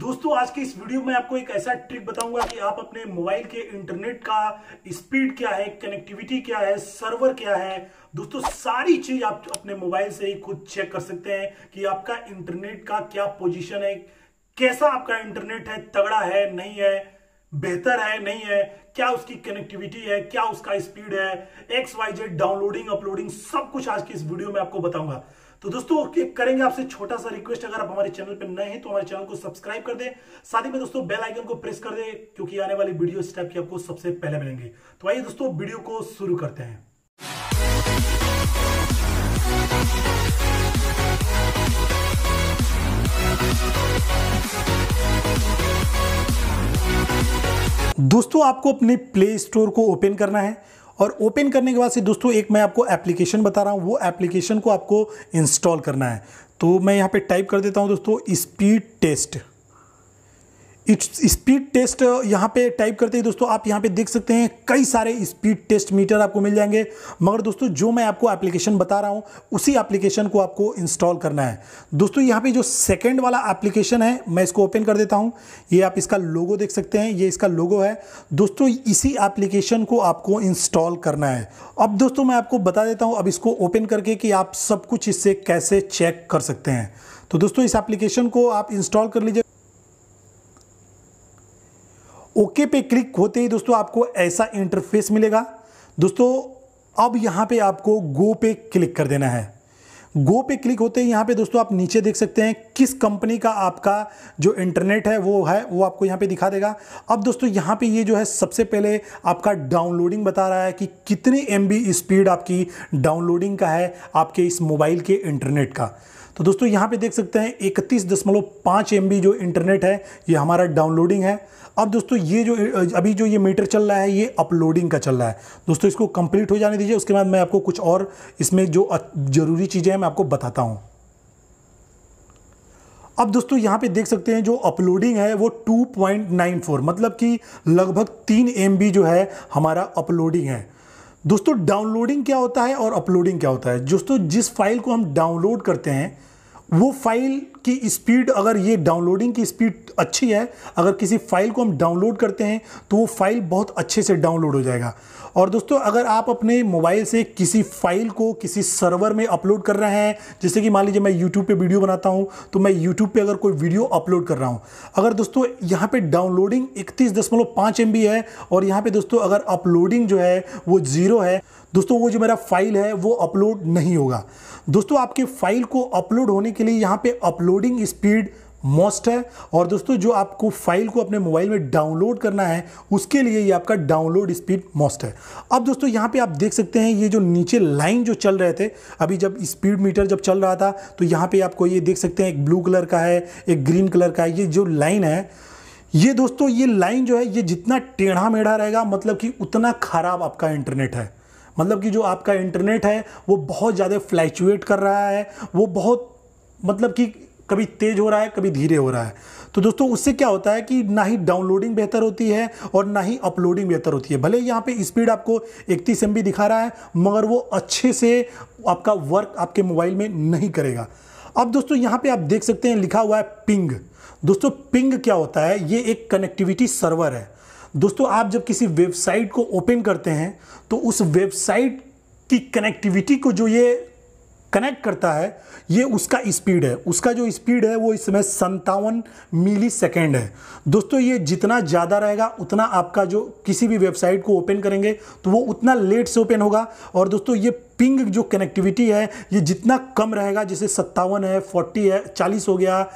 दोस्तों आज के इस वीडियो में आपको एक ऐसा ट्रिक बताऊंगा कि आप अपने मोबाइल के इंटरनेट का स्पीड क्या है कनेक्टिविटी क्या है सर्वर क्या है दोस्तों सारी चीज आप अपने मोबाइल से ही खुद चेक कर सकते हैं कि आपका इंटरनेट का क्या पोजीशन है कैसा आपका इंटरनेट है तगड़ा है नहीं है बेहतर है नहीं है क्या उसकी कनेक्टिविटी है क्या उसका स्पीड है X Y Z downloading uploading सब कुछ आज की इस वीडियो में आपको बताऊंगा तो दोस्तों करेंगे आपसे छोटा सा रिक्वेस्ट अगर आप हमारे चैनल पर नए हैं तो हमारे चैनल को सब्सक्राइब कर दें साथ ही में दोस्तों बेल आइकन को प्रेस कर दें क्योंकि आने वाली वीडियो इस टाइप की आपको सबसे पहले मिलेंगे तो आइए दोस्तों वीडियो को शुरू करते हैं दोस्तों आपको अपने प्ले स्टोर को ओपन करना है और ओपन करने के बाद से दोस्तों एक मैं आपको एप्लीकेशन बता रहा हूं वो एप्लीकेशन को आपको इंस्टॉल करना है तो मैं यहां पे टाइप कर देता हूं दोस्तों speed test it's speed test यहाँ पे टाइप करते ही दोस्तों आप यहाँ पे देख सकते हैं कई सारे स्पीड टेस्ट मीटर आपको मिल जाएंगे मगर दोस्तों जो मैं आपको एप्लीकेशन बता रहा हूँ उसी एप्लीकेशन को आपको इंस्टॉल करना है दोस्तों यहाँ पे जो सेकंड वाला एप्लीकेशन है मैं इसको ओपन कर देता हूँ ये आप इसका लोगो देख सकते हैं ये इसका लोगो है दोस्तों इसी एप्लीकेशन को आपको इंस्टॉल करना है अब दोस्तों मैं आपको बता देता हूँ अब इसको ओपन करके कि आप सब कुछ इससे कैसे चेक कर सकते हैं तो दोस्तों इस एप्लीकेशन को आप इंस्टॉल कर लीजिए ओके पे क्लिक होते ही दोस्तों आपको ऐसा इंटरफेस मिलेगा दोस्तों अब यहाँ पे आपको गो पे क्लिक कर देना है गो पे क्लिक होते ही यहाँ पे दोस्तों आप नीचे देख सकते हैं किस कंपनी का आपका जो इंटरनेट है वो है वो आपको यहाँ पे दिखा देगा अब दोस्तों यहाँ पे ये जो है सबसे पहले आपका डाउनलोडिंग बता रहा है कि कितनी एम स्पीड आपकी डाउनलोडिंग का है आपके इस मोबाइल के इंटरनेट का तो दोस्तों यहाँ पे देख सकते हैं इकतीस दशमलव पाँच एम जो इंटरनेट है ये हमारा डाउनलोडिंग है अब दोस्तों ये जो अभी जो ये मीटर चल रहा है ये अपलोडिंग का चल रहा है दोस्तों इसको कंप्लीट हो जाने दीजिए उसके बाद मैं आपको कुछ और इसमें जो ज़रूरी चीज़ें हैं मैं आपको बताता हूँ अब दोस्तों यहाँ पे देख सकते हैं जो अपलोडिंग है वो 2.94 मतलब कि लगभग तीन एम जो है हमारा अपलोडिंग है दोस्तों डाउनलोडिंग क्या होता है और अपलोडिंग क्या होता है दोस्तों जिस फाइल को हम डाउनलोड करते हैं वो फाइल की स्पीड अगर ये डाउनलोडिंग की स्पीड अच्छी है अगर किसी फाइल को हम डाउनलोड करते हैं तो वो फाइल बहुत अच्छे से डाउनलोड हो जाएगा और दोस्तों अगर आप अपने मोबाइल से किसी फाइल को किसी सर्वर में अपलोड कर रहे हैं जैसे कि मान लीजिए मैं यूट्यूब पे वीडियो बनाता हूँ तो मैं यूट्यूब पे अगर कोई वीडियो अपलोड कर रहा हूँ अगर दोस्तों यहाँ पे डाउनलोडिंग इकतीस दशमलव पाँच एम है और यहाँ पे दोस्तों अगर अपलोडिंग जो है वो ज़ीरो है दोस्तों वो जो मेरा फाइल है वो अपलोड नहीं होगा दोस्तों आपके फाइल को अपलोड होने के लिए यहाँ पे अपलोड लोडिंग स्पीड मोस्ट है और दोस्तों जो आपको फाइल को अपने मोबाइल में डाउनलोड करना है उसके लिए ये आपका डाउनलोड स्पीड मोस्ट है अब दोस्तों यहाँ पे आप देख सकते हैं ये जो नीचे लाइन जो चल रहे थे अभी जब स्पीड मीटर जब चल रहा था तो यहाँ पे आपको ये देख सकते हैं एक ब्लू कलर का है एक ग्रीन कलर का है ये जो लाइन है ये दोस्तों ये लाइन जो है ये जितना टेढ़ा मेढ़ा रहेगा मतलब कि उतना ख़राब आपका इंटरनेट है मतलब कि जो आपका इंटरनेट है वो बहुत ज़्यादा फ्लैक्चुएट कर रहा है वो बहुत मतलब कि कभी तेज़ हो रहा है कभी धीरे हो रहा है तो दोस्तों उससे क्या होता है कि ना ही डाउनलोडिंग बेहतर होती है और ना ही अपलोडिंग बेहतर होती है भले यहाँ पे स्पीड आपको इकतीस एम दिखा रहा है मगर वो अच्छे से आपका वर्क आपके मोबाइल में नहीं करेगा अब दोस्तों यहाँ पे आप देख सकते हैं लिखा हुआ है पिंग दोस्तों पिंग क्या होता है ये एक कनेक्टिविटी सर्वर है दोस्तों आप जब किसी वेबसाइट को ओपन करते हैं तो उस वेबसाइट की कनेक्टिविटी को जो ये कनेक्ट करता है ये उसका स्पीड है उसका जो स्पीड है वो इस समय संतावन मिली सेकेंड है दोस्तों ये जितना ज़्यादा रहेगा उतना आपका जो किसी भी वेबसाइट को ओपन करेंगे तो वो उतना लेट से ओपन होगा और दोस्तों ये पिंग जो कनेक्टिविटी है ये जितना कम रहेगा जैसे सत्तावन है फोर्टी है चालीस हो गया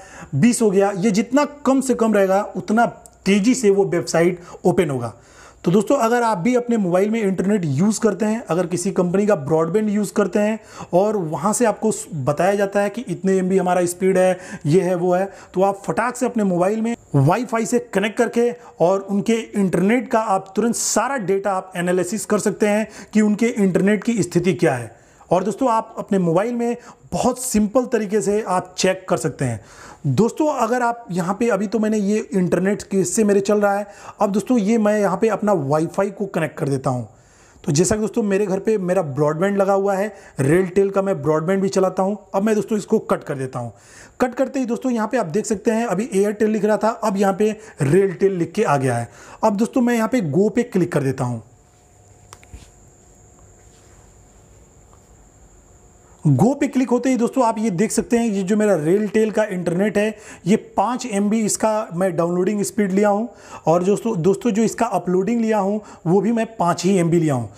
बीस हो गया ये जितना कम से कम रहेगा उतना तेज़ी से वो वेबसाइट ओपन होगा तो दोस्तों अगर आप भी अपने मोबाइल में इंटरनेट यूज़ करते हैं अगर किसी कंपनी का ब्रॉडबैंड यूज़ करते हैं और वहाँ से आपको बताया जाता है कि इतने एम हमारा स्पीड है ये है वो है तो आप फटाक से अपने मोबाइल में वाईफाई से कनेक्ट करके और उनके इंटरनेट का आप तुरंत सारा डेटा आप एनालिसिस कर सकते हैं कि उनके इंटरनेट की स्थिति क्या है और दोस्तों आप अपने मोबाइल में बहुत सिंपल तरीके से आप चेक कर सकते हैं दोस्तों अगर आप यहाँ पे अभी तो मैंने ये इंटरनेट के इससे मेरे चल रहा है अब दोस्तों ये मैं यहाँ पे अपना वाईफाई को कनेक्ट कर देता हूँ तो जैसा कि दोस्तों मेरे घर पे मेरा ब्रॉडबैंड लगा हुआ है रेलटेल का मैं ब्रॉडबैंड भी चलाता हूँ अब मैं दोस्तों इसको कट कर देता हूँ कट करते ही दोस्तों यहाँ पे आप देख सकते हैं अभी एयरटेल लिख रहा था अब यहाँ पे रेलटेल लिख के आ गया है अब दोस्तों मैं यहाँ पे गो पे क्लिक कर देता हूँ गो पे क्लिक होते ही दोस्तों आप ये देख सकते हैं ये जो मेरा रेल टेल का इंटरनेट है ये पाँच एम इसका मैं डाउनलोडिंग स्पीड लिया हूँ और दोस्तों दोस्तों जो इसका अपलोडिंग लिया हूँ वो भी मैं पाँच ही एम लिया हूँ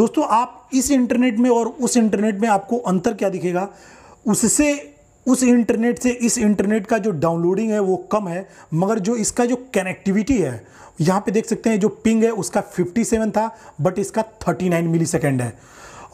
दोस्तों आप इस इंटरनेट में और उस इंटरनेट में आपको अंतर क्या दिखेगा उससे उस इंटरनेट से इस इंटरनेट का जो डाउनलोडिंग है वो कम है मगर जो इसका जो कनेक्टिविटी है यहाँ पे देख सकते हैं जो पिंग है उसका 57 था बट इसका 39 मिलीसेकंड है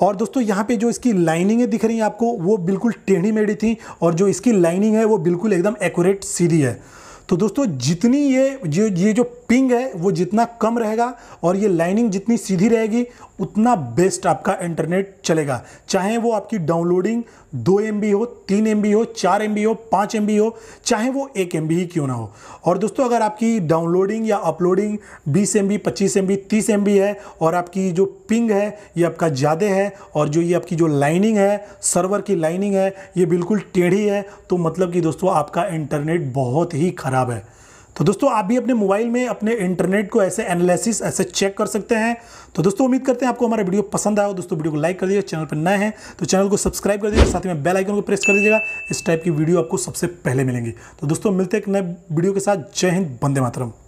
और दोस्तों यहाँ पे जो इसकी लाइनिंगें दिख रही हैं आपको वो बिल्कुल टेढ़ी मेढ़ी थी और जो इसकी लाइनिंग है वो बिल्कुल एकदम एक्यूरेट सीधी है तो दोस्तों जितनी ये जो ये जो पिंग है वो जितना कम रहेगा और ये लाइनिंग जितनी सीधी रहेगी उतना बेस्ट आपका इंटरनेट चलेगा चाहे वो आपकी डाउनलोडिंग दो एम हो तीन एम हो चार एम हो पाँच एम हो चाहे वो एक एम ही क्यों ना हो और दोस्तों अगर आपकी डाउनलोडिंग या अपलोडिंग बीस एम बी पच्चीस एम बी तीस एम बी है और आपकी जो पिंग है ये आपका ज़्यादा है और जो ये आपकी जो लाइनिंग है सर्वर की लाइनिंग है ये बिल्कुल टेढ़ी है तो मतलब कि दोस्तों आपका इंटरनेट बहुत ही ख़राब है तो दोस्तों आप भी अपने मोबाइल में अपने इंटरनेट को ऐसे एनालिसिस ऐसे चेक कर सकते हैं तो दोस्तों उम्मीद करते हैं आपको हमारा वीडियो पसंद आया हो दोस्तों वीडियो को लाइक कर दीजिए चैनल पर नए हैं तो चैनल को सब्सक्राइब कर दीजिएगा साथ में बेल आइकन को प्रेस कर दीजिएगा इस टाइप की वीडियो आपको सबसे पहले मिलेंगी तो दोस्तों मिलते एक नए वीडियो के साथ जय हिंद बंदे मातरम